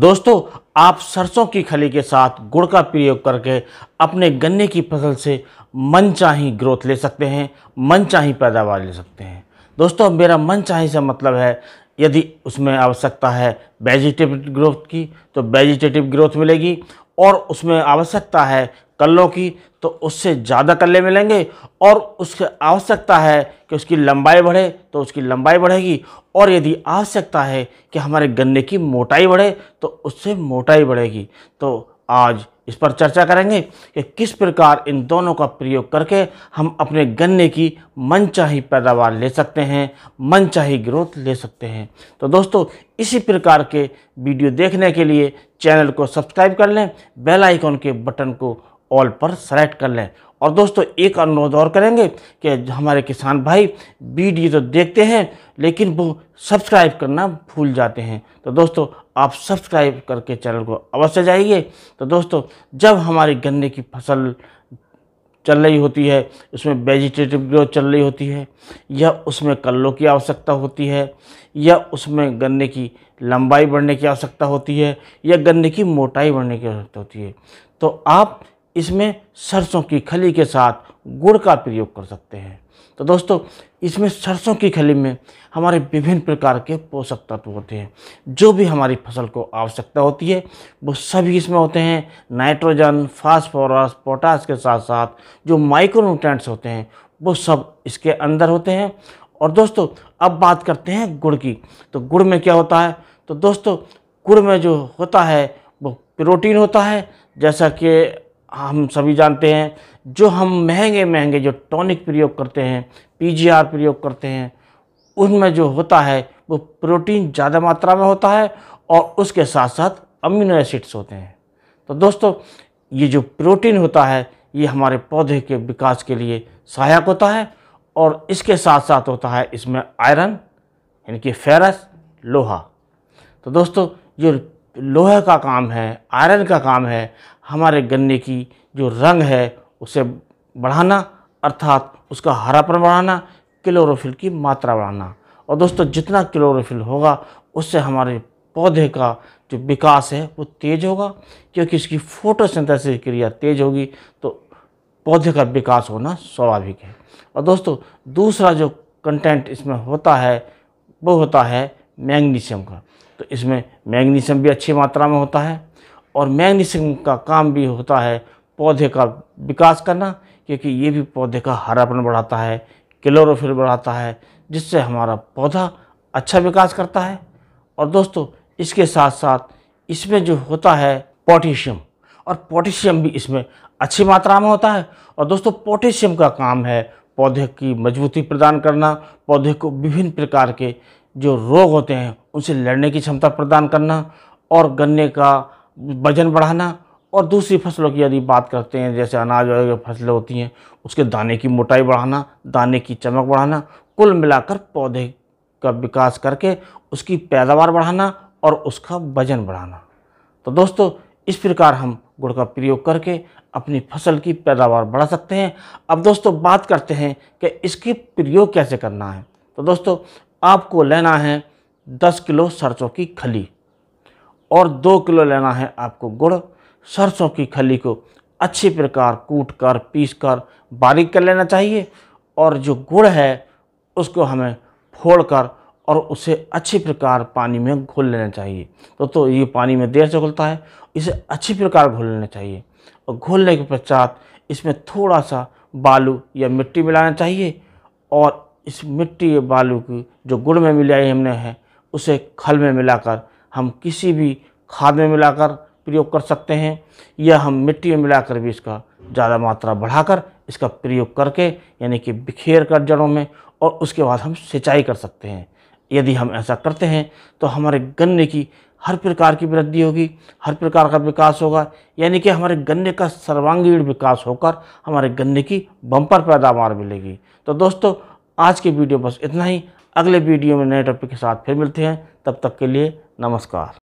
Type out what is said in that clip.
दोस्तों आप सरसों की खली के साथ गुड़ का प्रयोग करके अपने गन्ने की फसल से मन चाही ग्रोथ ले सकते हैं मन चाही पैदावार ले सकते हैं दोस्तों मेरा चाही से मतलब है यदि उसमें आवश्यकता है वेजिटेटिव ग्रोथ की तो वेजिटेटिव ग्रोथ मिलेगी और उसमें आवश्यकता है कल्लों की तो उससे ज़्यादा कल्ले मिलेंगे और उसकी आवश्यकता है कि उसकी लंबाई बढ़े तो उसकी लंबाई बढ़ेगी और यदि आवश्यकता है कि हमारे गन्ने की मोटाई बढ़े तो उससे मोटाई बढ़ेगी तो आज इस पर चर्चा करेंगे कि किस प्रकार इन दोनों का प्रयोग करके हम अपने गन्ने की मनचाही पैदावार ले सकते हैं मनचाही ग्रोथ ले सकते हैं तो दोस्तों इसी प्रकार के वीडियो देखने के लिए चैनल को सब्सक्राइब कर लें बेल आइकॉन के बटन को ऑल पर सेलेक्ट कर लें और दोस्तों एक अनुरोध और करेंगे कि हमारे किसान भाई वीडियो तो देखते हैं लेकिन वो सब्सक्राइब करना भूल जाते हैं तो दोस्तों आप सब्सक्राइब करके चैनल को अवश्य जाइए तो दोस्तों जब हमारी गन्ने की फसल चल रही होती है उसमें वेजिटेटिव ग्रोथ चल रही होती है या उसमें कल्लों की आवश्यकता होती है या उसमें गन्ने की लंबाई बढ़ने की आवश्यकता होती है या गन्ने की मोटाई बढ़ने की आवश्यकता होती है तो आप इसमें सरसों की खली के साथ गुड़ का प्रयोग कर सकते हैं तो दोस्तों इसमें सरसों की खली में हमारे विभिन्न प्रकार के पोषक तत्व होते हैं जो भी हमारी फसल को आवश्यकता होती है वो सभी इसमें होते हैं नाइट्रोजन फास्फोरस पोटास के साथ साथ जो माइक्रोन्यूट्रेंट्स होते हैं वो सब इसके अंदर होते हैं और दोस्तों अब बात करते हैं गुड़ की तो गुड़ में क्या होता है तो दोस्तों गुड़ में जो होता है वो प्रोटीन होता है जैसा कि हम सभी जानते हैं जो हम महंगे महंगे जो टॉनिक प्रयोग करते हैं पीजीआर प्रयोग करते हैं उनमें जो होता है वो प्रोटीन ज़्यादा मात्रा में होता है और उसके साथ साथ अमीनो एसिड्स होते हैं तो दोस्तों ये जो प्रोटीन होता है ये हमारे पौधे के विकास के लिए सहायक होता है और इसके साथ साथ होता है इसमें आयरन यानी कि फेरस लोहा तो दोस्तों जो लोहे का काम है आयरन का काम है हमारे गन्ने की जो रंग है उसे बढ़ाना अर्थात उसका हरापन बढ़ाना क्लोरोफिल की मात्रा बढ़ाना और दोस्तों जितना क्लोरोफिल होगा उससे हमारे पौधे का जो विकास है वो तेज़ होगा क्योंकि इसकी फोटोसिंथेसिस क्रिया तेज़ होगी तो पौधे का विकास होना स्वाभाविक है और दोस्तों दूसरा जो कंटेंट इसमें होता है वो होता है मैग्नीशियम का तो इसमें मैग्नीशियम भी अच्छी मात्रा में होता है और मैग्नीशियम का काम भी होता है पौधे का विकास करना क्योंकि ये भी पौधे का हरापन बढ़ाता है क्लोरोफिल बढ़ाता है जिससे हमारा पौधा अच्छा विकास करता है और दोस्तों इसके साथ साथ इसमें जो होता है पोटेशियम और पोटेशियम भी इसमें अच्छी मात्रा में होता है और दोस्तों पोटेशियम का काम है पौधे की मजबूती प्रदान करना पौधे को विभिन्न प्रकार के जो रोग होते हैं उनसे लड़ने की क्षमता प्रदान करना और गन्ने का वजन बढ़ाना और दूसरी फसलों की यदि बात करते हैं जैसे अनाज वगैरह फसलें होती हैं उसके दाने की मोटाई बढ़ाना दाने की चमक बढ़ाना कुल मिलाकर पौधे का विकास करके उसकी पैदावार बढ़ाना और उसका वजन बढ़ाना तो दोस्तों इस प्रकार हम गुड़ का प्रयोग करके अपनी फसल की पैदावार बढ़ा सकते हैं अब दोस्तों बात करते हैं कि इसकी प्रयोग कैसे करना है तो दोस्तों आपको लेना है दस किलो सरसों की खली और दो किलो लेना है आपको गुड़ सरसों की खली को अच्छी प्रकार कूट कर पीस कर बारीक कर लेना चाहिए और जो गुड़ है उसको हमें फोड़ कर और उसे अच्छी प्रकार पानी में घोल लेना चाहिए तो तो ये पानी में देर से घुलता है इसे अच्छी प्रकार घोल लेना चाहिए और घोलने के पश्चात इसमें थोड़ा सा बालू या मिट्टी मिलाना चाहिए और इस मिट्टी बालू की जो गुड़ में मिलाई हमने है उसे खल में मिलाकर हम किसी भी खाद में मिलाकर प्रयोग कर सकते हैं या हम मिट्टी में मिलाकर भी इसका ज़्यादा मात्रा बढ़ाकर इसका प्रयोग करके यानी कि बिखेर कर जड़ों में और उसके बाद हम सिंचाई कर सकते हैं यदि हम ऐसा करते हैं तो हमारे गन्ने की हर प्रकार की वृद्धि होगी हर प्रकार का विकास होगा यानी कि हमारे गन्ने का सर्वांगीण विकास होकर हमारे गन्ने की बम्पर पैदावार मिलेगी तो दोस्तों आज के वीडियो बस इतना ही अगले वीडियो में नए टॉपिक के साथ फिर मिलते हैं तब तक के लिए नमस्कार